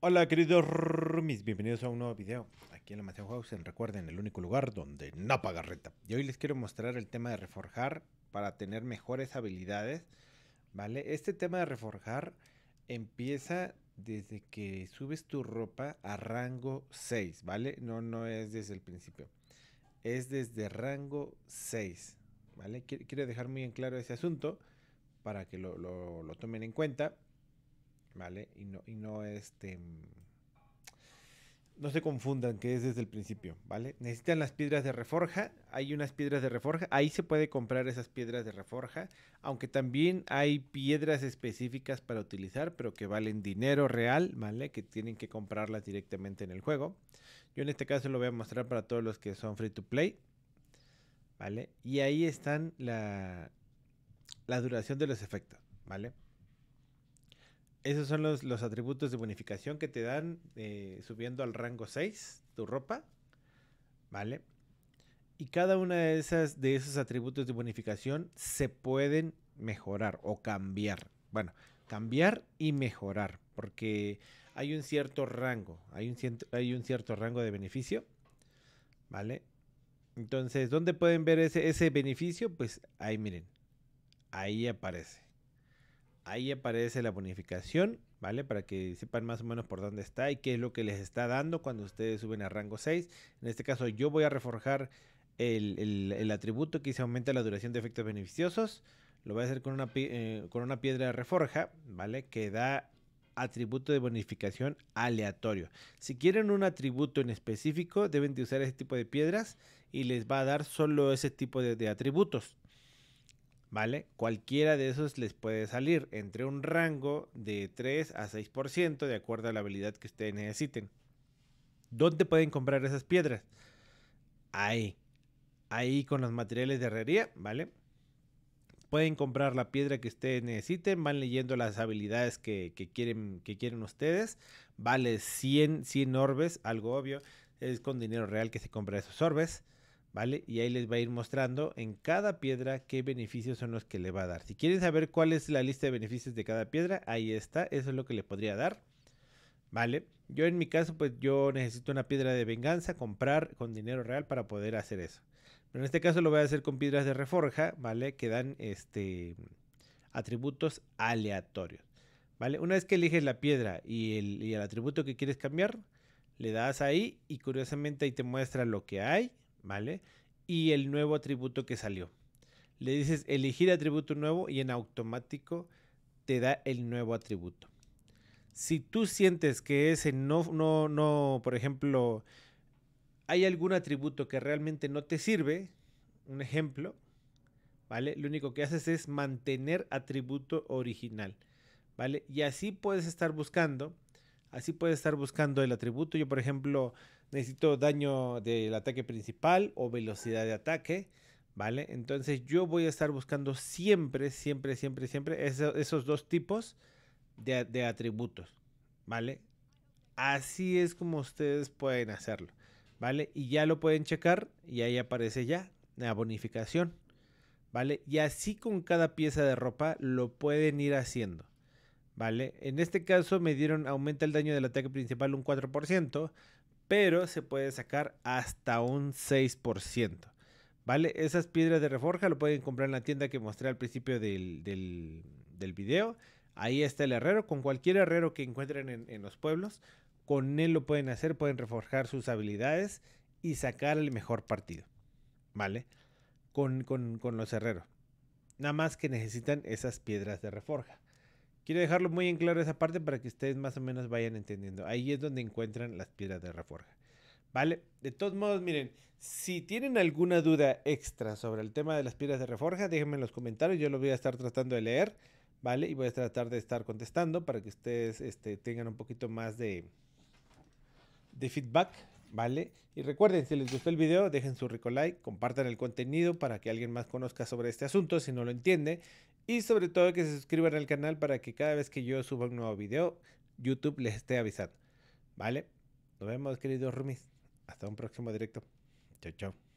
Hola queridos rumis, bienvenidos a un nuevo video aquí en la Mateo House, recuerden, el único lugar donde no paga renta. Y hoy les quiero mostrar el tema de reforjar para tener mejores habilidades, ¿vale? Este tema de reforjar empieza desde que subes tu ropa a rango 6, ¿vale? No, no es desde el principio, es desde rango 6, ¿vale? Quiero dejar muy en claro ese asunto para que lo tomen en cuenta ¿vale? Y no, y no este... No se confundan, que es desde el principio, ¿vale? Necesitan las piedras de reforja, hay unas piedras de reforja, ahí se puede comprar esas piedras de reforja, aunque también hay piedras específicas para utilizar, pero que valen dinero real, ¿vale? Que tienen que comprarlas directamente en el juego. Yo en este caso lo voy a mostrar para todos los que son free to play, ¿vale? Y ahí están la, la duración de los efectos, ¿vale? Esos son los, los atributos de bonificación que te dan eh, subiendo al rango 6 tu ropa. ¿Vale? Y cada una de esas de esos atributos de bonificación se pueden mejorar o cambiar. Bueno, cambiar y mejorar, porque hay un cierto rango, hay un cierto, hay un cierto rango de beneficio, ¿vale? Entonces, ¿dónde pueden ver ese beneficio? Pues ahí miren, ahí aparece. Ahí aparece la bonificación, ¿vale? Para que sepan más o menos por dónde está y qué es lo que les está dando cuando ustedes suben a rango 6. En este caso yo voy a reforjar el, atributo que se aumenta la duración de efectos beneficiosos. Lo voy a hacer eh, con una, piedra de reforja, ¿vale? Que da atributo de bonificación aleatorio. Si quieren un atributo en específico, deben de usar ese tipo de piedras y les va a dar solo ese tipo de atributos. ¿vale? Cualquiera de esos les puede salir entre un rango de 3 a 6% de acuerdo a la habilidad que ustedes necesiten. ¿Dónde pueden comprar esas piedras? Ahí. Ahí con los materiales de herrería, ¿vale? Pueden comprar la piedra que ustedes necesiten, van leyendo las habilidades que, quieren, que quieren ustedes. Vale 100, 100 orbes, algo obvio, es con dinero real que se compra esos orbes. ¿vale? Y ahí les va a ir mostrando en cada piedra qué beneficios son los que le va a dar. Si quieren saber cuál es la lista de beneficios de cada piedra, ahí está, eso es lo que le podría dar, ¿vale? Yo en mi caso, pues yo necesito una piedra de venganza, comprar con dinero real para poder hacer eso. Pero en este caso lo voy a hacer con piedras de reforja, ¿vale? Que dan este atributos aleatorios. ¿Vale? Una vez que eliges la piedra y el, y el atributo que quieres cambiar, le das ahí y curiosamente ahí te muestra lo que hay, ¿vale? Y el nuevo atributo que salió. Le dices elegir atributo nuevo y en automático te da el nuevo atributo. Si tú sientes que ese no, no, no, por ejemplo, hay algún atributo que realmente no te sirve, un ejemplo, ¿vale? Lo único que haces es mantener atributo original, ¿vale? Y así puedes estar buscando, así puedes estar buscando el atributo. Yo, por ejemplo, necesito daño del ataque principal o velocidad de ataque, ¿vale? Entonces yo voy a estar buscando siempre, siempre, siempre, siempre esos dos tipos de, de atributos, ¿vale? Así es como ustedes pueden hacerlo, ¿vale? Y ya lo pueden checar y ahí aparece ya la bonificación, ¿vale? Y así con cada pieza de ropa lo pueden ir haciendo. ¿Vale? En este caso me dieron aumenta el daño del ataque principal un 4%, pero se puede sacar hasta un 6%. ¿Vale? Esas piedras de reforja lo pueden comprar en la tienda que mostré al principio del, del, video. Ahí está el herrero. Con cualquier herrero que encuentren en, los pueblos, con él lo pueden hacer, pueden reforjar sus habilidades y sacar el mejor partido. ¿Vale? Con, con los herreros. Nada más que necesitan esas piedras de reforja. Quiero dejarlo muy en claro esa parte para que ustedes más o menos vayan entendiendo. Ahí es donde encuentran las piedras de reforja. ¿Vale? De todos modos, miren, si tienen alguna duda extra sobre el tema de las piedras de reforja, déjenme en los comentarios, yo lo voy a estar tratando de leer, ¿vale? Y voy a tratar de estar contestando para que ustedes este, tengan un poquito más de, de feedback ¿vale? Y recuerden, si les gustó el video, dejen su rico like, compartan el contenido para que alguien más conozca sobre este asunto si no lo entiende. Y sobre todo que se suscriban al canal para que cada vez que yo suba un nuevo video, YouTube les esté avisando. ¿Vale? Nos vemos, queridos rumis Hasta un próximo directo. Chao, chao.